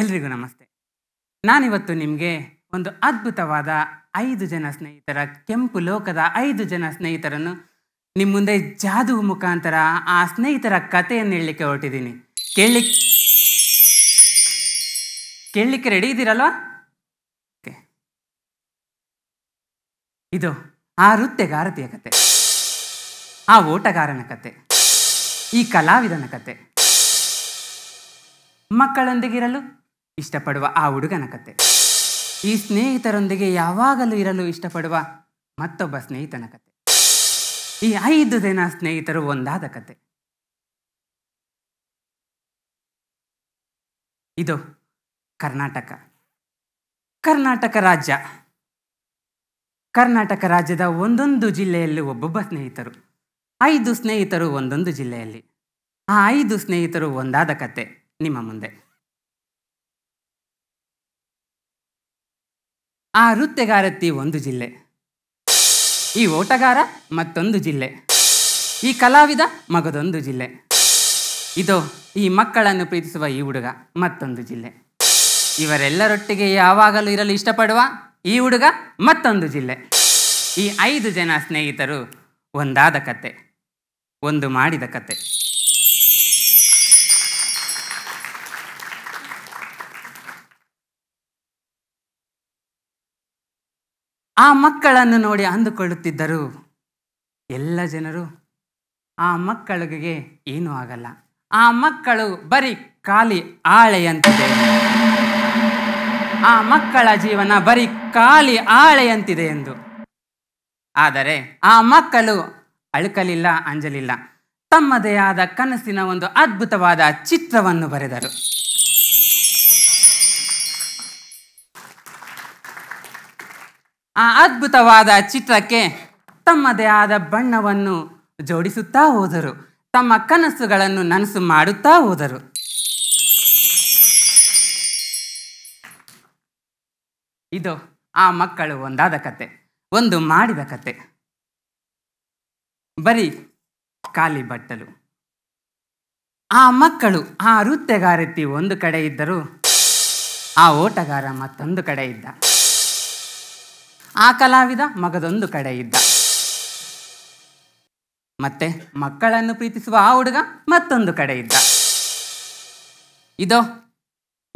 ಎಲ್ರಿಗೂ ನಮಸ್ತೆ ನಾನಿವತ್ತು ನಿಮಗೆ ಒಂದು ಅದ್ಭುತವಾದ ಐದು ಜನ ಸ್ನೇಹಿತರ ಕೆಂಪು ಲೋಕದ ಐದು ಜನ ಸ್ನೇಹಿತರನ್ನು ನಿಮ್ಮ ಮುಂದೆ ಜಾದು ಮುಖಾಂತರ ಆ ಸ್ನೇಹಿತರ ಕಥೆಯನ್ನು ಹೇಳಲಿಕ್ಕೆ ಹೊರಟಿದ್ದೀನಿ ಕೇಳಲಿಕ್ಕೆ ಕೇಳಲಿಕ್ಕೆ ರೆಡಿ ಇದ್ದೀರಲ್ವಾ ಇದು ಆ ನೃತ್ಯಗಾರತಿಯ ಕತೆ ಆ ಓಟಗಾರನ ಕತೆ ಈ ಕಲಾವಿದನ ಕತೆ ಮಕ್ಕಳೊಂದಿಗಿರಲು ಇಷ್ಟಪಡುವ ಆ ಹುಡುಗನ ಕತೆ ಈ ಸ್ನೇಹಿತರೊಂದಿಗೆ ಯಾವಾಗಲೂ ಇರಲು ಇಷ್ಟಪಡುವ ಮತ್ತೊಬ್ಬ ಸ್ನೇಹಿತನ ಕತೆ ಈ ಐದು ದಿನ ಸ್ನೇಹಿತರು ಒಂದಾದ ಕತೆ ಇದು ಕರ್ನಾಟಕ ಕರ್ನಾಟಕ ರಾಜ್ಯ ಕರ್ನಾಟಕ ರಾಜ್ಯದ ಒಂದೊಂದು ಜಿಲ್ಲೆಯಲ್ಲಿ ಒಬ್ಬೊಬ್ಬ ಸ್ನೇಹಿತರು ಐದು ಸ್ನೇಹಿತರು ಒಂದೊಂದು ಜಿಲ್ಲೆಯಲ್ಲಿ ಆ ಐದು ಸ್ನೇಹಿತರು ಒಂದಾದ ಕತೆ ನಿಮ್ಮ ಮುಂದೆ ಆ ನೃತ್ಯಗಾರತಿ ಒಂದು ಜಿಲ್ಲೆ ಈ ಓಟಗಾರ ಮತ್ತೊಂದು ಜಿಲ್ಲೆ ಈ ಕಲಾವಿದ ಮಗದೊಂದು ಜಿಲ್ಲೆ ಇದು ಈ ಮಕ್ಕಳನ್ನು ಪ್ರೀತಿಸುವ ಈ ಹುಡುಗ ಮತ್ತೊಂದು ಜಿಲ್ಲೆ ಇವರೆಲ್ಲರೊಟ್ಟಿಗೆ ಯಾವಾಗಲೂ ಇರಲು ಇಷ್ಟಪಡುವ ಈ ಹುಡುಗ ಮತ್ತೊಂದು ಜಿಲ್ಲೆ ಈ ಐದು ಜನ ಸ್ನೇಹಿತರು ಒಂದಾದ ಕತೆ ಒಂದು ಮಾಡಿದ ಕತೆ ಆ ಮಕ್ಕಳನ್ನು ನೋಡಿ ಅಂದುಕೊಳ್ಳುತ್ತಿದ್ದರು ಎಲ್ಲ ಜನರು ಆ ಮಕ್ಕಳಿಗೆ ಏನೂ ಆಗಲ್ಲ ಆ ಮಕ್ಕಳು ಬರೀ ಖಾಲಿ ಆಳೆಯಂತಿದೆ ಆ ಮಕ್ಕಳ ಜೀವನ ಬರೀ ಖಾಲಿ ಆಳೆಯಂತಿದೆ ಎಂದು ಆದರೆ ಆ ಮಕ್ಕಳು ಅಳುಕಲಿಲ್ಲ ಅಂಜಲಿಲ್ಲ ತಮ್ಮದೇ ಆದ ಕನಸಿನ ಒಂದು ಅದ್ಭುತವಾದ ಚಿತ್ರವನ್ನು ಬರೆದರು ಆ ಅದ್ಭುತವಾದ ಚಿತ್ರಕ್ಕೆ ತಮ್ಮದೇ ಆದ ಬಣ್ಣವನ್ನು ಜೋಡಿಸುತ್ತಾ ಹೋದರು ತಮ್ಮ ಕನಸುಗಳನ್ನು ನನಸು ಮಾಡುತ್ತಾ ಹೋದರು ಇದು ಆ ಮಕ್ಕಳು ಒಂದಾದ ಕತೆ ಒಂದು ಮಾಡಿದ ಕತೆ ಬರೀ ಖಾಲಿ ಬಟ್ಟಲು ಆ ಮಕ್ಕಳು ಆ ನೃತ್ಯಗಾರತಿ ಒಂದು ಕಡೆ ಇದ್ದರು ಆ ಓಟಗಾರ ಮತ್ತೊಂದು ಕಡೆ ಇದ್ದ ಆ ಕಲಾವಿದ ಮಗದೊಂದು ಕಡೆ ಇದ್ದ ಮತ್ತೆ ಮಕ್ಕಳನ್ನು ಪ್ರೀತಿಸುವ ಆ ಹುಡುಗ ಮತ್ತೊಂದು ಕಡೆ ಇದ್ದ ಇದೋ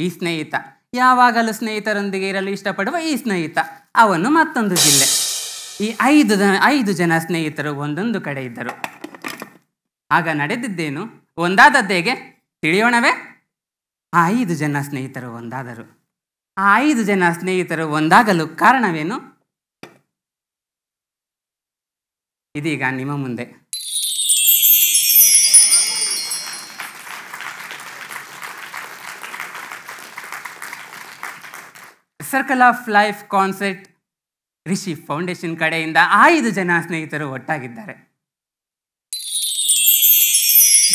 ಈ ಸ್ನೇಹಿತ ಯಾವಾಗಲೂ ಸ್ನೇಹಿತರೊಂದಿಗೆ ಇರಲು ಇಷ್ಟಪಡುವ ಈ ಸ್ನೇಹಿತ ಅವನು ಮತ್ತೊಂದು ಜಿಲ್ಲೆ ಈ ಐದು ಐದು ಜನ ಸ್ನೇಹಿತರು ಒಂದೊಂದು ಕಡೆ ಇದ್ದರು ಆಗ ನಡೆದಿದ್ದೇನು ಒಂದಾದದ್ದೇಗೆ ತಿಳಿಯೋಣವೇ ಆ ಐದು ಜನ ಸ್ನೇಹಿತರು ಒಂದಾದರು ಆ ಐದು ಜನ ಸ್ನೇಹಿತರು ಒಂದಾಗಲು ಕಾರಣವೇನು ಇದೀಗ ನಿಮ್ಮ ಮುಂದೆ circle of life concept Rishi foundation ಕಡೆಯಿಂದ ಐದು ಜನ ಸ್ನೇಹಿತರು ಒಟ್ಟಾಗಿದ್ದಾರೆ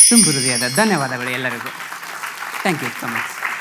ತುಂಬ ಹೃದಯದ ಧನ್ಯವಾದಗಳು ಎಲ್ಲರಿಗೂ ಥ್ಯಾಂಕ್ ಯು ಸೊ ಮಚ್